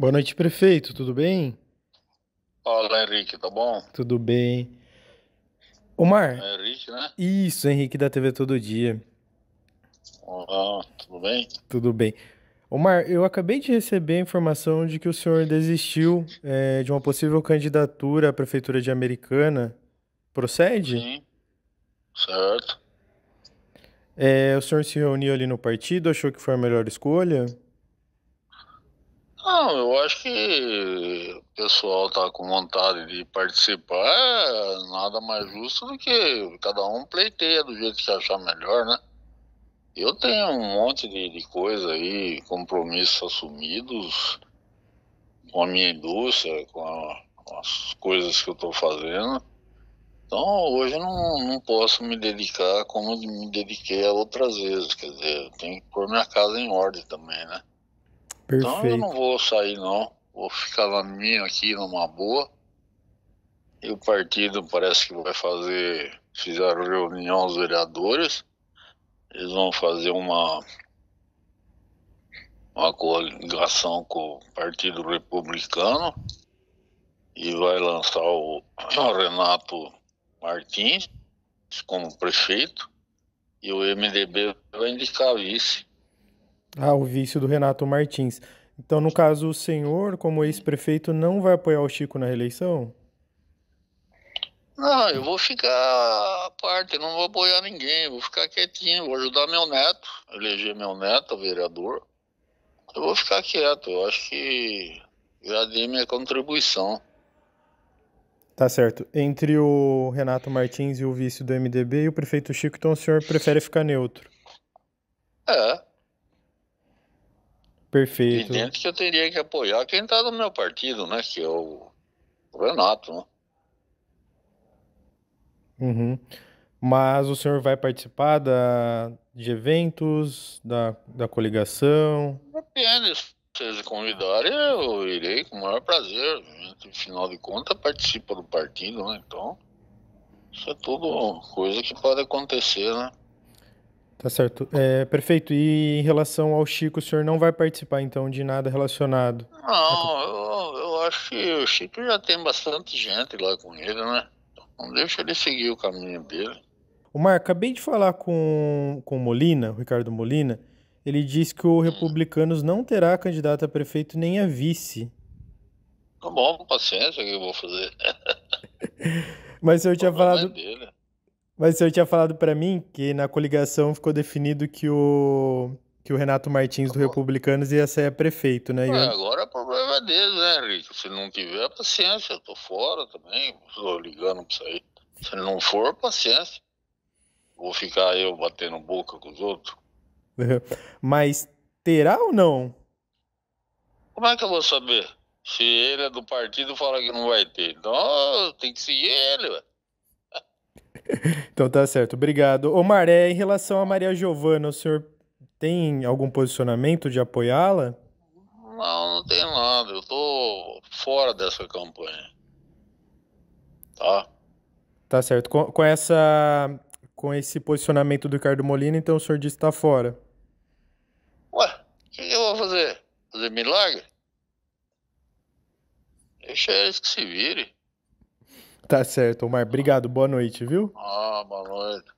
Boa noite, prefeito. Tudo bem? Olá, Henrique. Tá bom? Tudo bem. Omar. É Henrique, né? Isso, Henrique da TV Todo Dia. Olá, tudo bem? Tudo bem. Omar, eu acabei de receber a informação de que o senhor desistiu é, de uma possível candidatura à Prefeitura de Americana. Procede? Sim, certo. É, o senhor se reuniu ali no partido, achou que foi a melhor escolha? Não, eu acho que o pessoal tá com vontade de participar, é nada mais justo do que cada um pleiteia do jeito que achar melhor, né? Eu tenho um monte de, de coisa aí, compromissos assumidos com a minha indústria, com, a, com as coisas que eu estou fazendo. Então hoje eu não, não posso me dedicar como me dediquei a outras vezes. Quer dizer, eu tenho que pôr minha casa em ordem também, né? Perfeito. Então eu não vou sair, não. Vou ficar na minha aqui, numa boa. E o partido parece que vai fazer. Fizeram reunião aos vereadores. Eles vão fazer uma. Uma coligação com o Partido Republicano. E vai lançar o Renato Martins como prefeito. E o MDB vai indicar vice. Ah, o vício do Renato Martins. Então, no caso, o senhor, como ex-prefeito, não vai apoiar o Chico na reeleição? Não, ah, eu vou ficar à parte, não vou apoiar ninguém, vou ficar quietinho, vou ajudar meu neto, eleger meu neto, vereador. Eu vou ficar quieto, eu acho que já dei minha contribuição. Tá certo. Entre o Renato Martins e o vice do MDB e o prefeito Chico, então o senhor prefere ficar neutro? É. Perfeito. Evidente que eu teria que apoiar quem está no meu partido, né? Que é o, Renato, né? Uhum. Mas o senhor vai participar da, de eventos, da, da coligação? Depende, se vocês convidarem, eu irei com o maior prazer. Afinal de contas, participa do partido, né? Então, isso é tudo coisa que pode acontecer, né? Tá certo. É, prefeito, e em relação ao Chico, o senhor não vai participar então de nada relacionado? Não, eu, eu acho que o Chico já tem bastante gente lá com ele, né? Então deixa ele seguir o caminho dele. O Mar, acabei de falar com, com Molina, o Ricardo Molina. Ele disse que o hum. Republicanos não terá candidato a prefeito nem a vice. Tá bom, paciência, o que eu vou fazer? Mas eu tinha é falado. Dele. Mas o senhor tinha falado para mim que na coligação ficou definido que o, que o Renato Martins do Republicanos ia ser prefeito, né? É, agora o problema é dele, né, Henrique? Se não tiver, é paciência. Eu tô fora também, tô ligando pra sair. Se não for, paciência. Vou ficar eu batendo boca com os outros. Mas terá ou não? Como é que eu vou saber? Se ele é do partido, fala que não vai ter. Então, tem que seguir ele, velho. então tá certo, obrigado. Omar, é em relação a Maria Giovana, o senhor tem algum posicionamento de apoiá-la? Não, não tem nada. Eu tô fora dessa campanha. Tá? Tá certo. Com, com essa com esse posicionamento do Ricardo Molina, então o senhor disse que tá fora. Ué, o que eu vou fazer? Fazer milagre? Deixa eles que se virem. Tá certo, Omar. Obrigado. Boa noite, viu? Ah, boa noite.